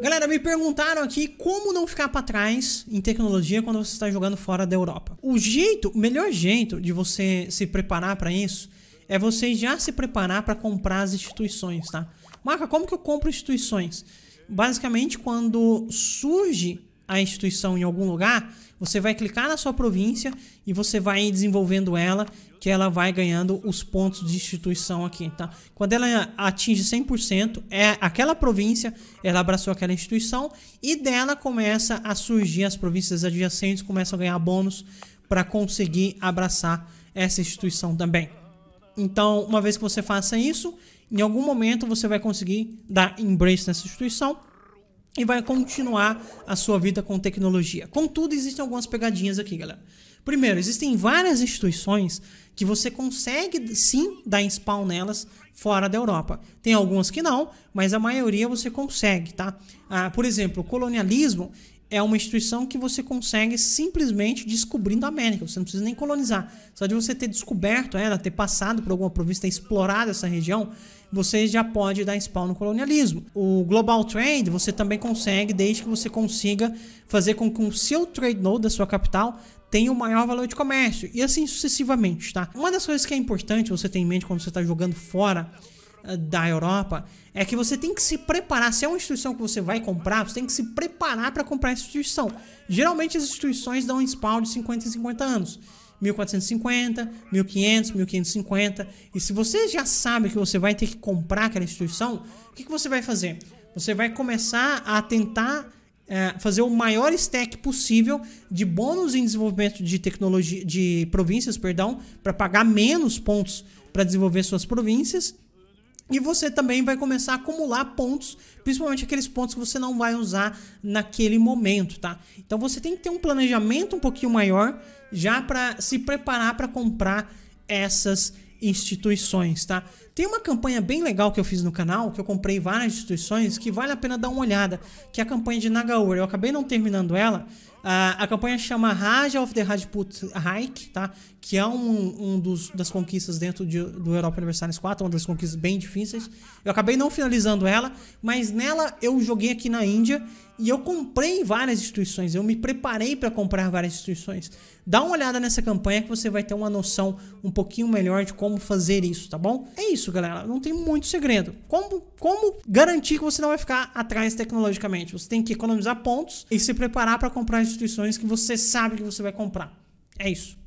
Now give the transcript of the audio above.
Galera, me perguntaram aqui como não ficar para trás em tecnologia quando você está jogando fora da Europa. O jeito, o melhor jeito de você se preparar para isso é você já se preparar para comprar as instituições, tá? Marca, como que eu compro instituições? Basicamente, quando surge a instituição em algum lugar, você vai clicar na sua província e você vai desenvolvendo ela, que ela vai ganhando os pontos de instituição aqui, tá? Quando ela atinge 100%, é aquela província, ela abraçou aquela instituição e dela começa a surgir as províncias adjacentes, começam a ganhar bônus para conseguir abraçar essa instituição também. Então, uma vez que você faça isso, em algum momento você vai conseguir dar embrace nessa instituição e vai continuar a sua vida com tecnologia. Contudo, existem algumas pegadinhas aqui, galera. Primeiro, existem várias instituições que você consegue sim dar spawn nelas fora da Europa. Tem algumas que não, mas a maioria você consegue, tá? Ah, por exemplo, o colonialismo, é uma instituição que você consegue simplesmente descobrindo a América. Você não precisa nem colonizar. Só de você ter descoberto ela, ter passado por alguma província, ter explorado essa região, você já pode dar spawn no colonialismo. O Global Trade você também consegue, desde que você consiga fazer com que o seu trade node da sua capital tenha o maior valor de comércio. E assim sucessivamente, tá? Uma das coisas que é importante você ter em mente quando você está jogando fora eh, da Europa é que você tem que se preparar. Se é uma instituição que você vai comprar, você tem que se preparar para comprar essa instituição. Geralmente as instituições dão um spawn de 50 e 50 anos. 1450, 1500, 1550. E se você já sabe que você vai ter que comprar aquela instituição, o que, que você vai fazer? Você vai começar a tentar é, fazer o maior stack possível de bônus em desenvolvimento de tecnologia de províncias, perdão, para pagar menos pontos para desenvolver suas províncias e você também vai começar a acumular pontos, principalmente aqueles pontos que você não vai usar naquele momento, tá? Então você tem que ter um planejamento um pouquinho maior já para se preparar para comprar essas instituições, tá? Tem uma campanha bem legal que eu fiz no canal, que eu comprei várias instituições, que vale a pena dar uma olhada, que é a campanha de Nagaur Eu acabei não terminando ela, ah, a campanha chama Raj of the Rajput Reich, tá? Que é um, um dos, das conquistas dentro de, do Europa Universalis 4, uma das conquistas bem difíceis. Eu acabei não finalizando ela, mas nela eu joguei aqui na Índia e eu comprei várias instituições. Eu me preparei para comprar várias instituições. Dá uma olhada nessa campanha que você vai ter uma noção um pouquinho melhor de como fazer isso, tá bom? É isso, galera. Não tem muito segredo. Como, como garantir que você não vai ficar atrás tecnologicamente? Você tem que economizar pontos e se preparar para comprar instituições que você sabe que você vai comprar. É isso.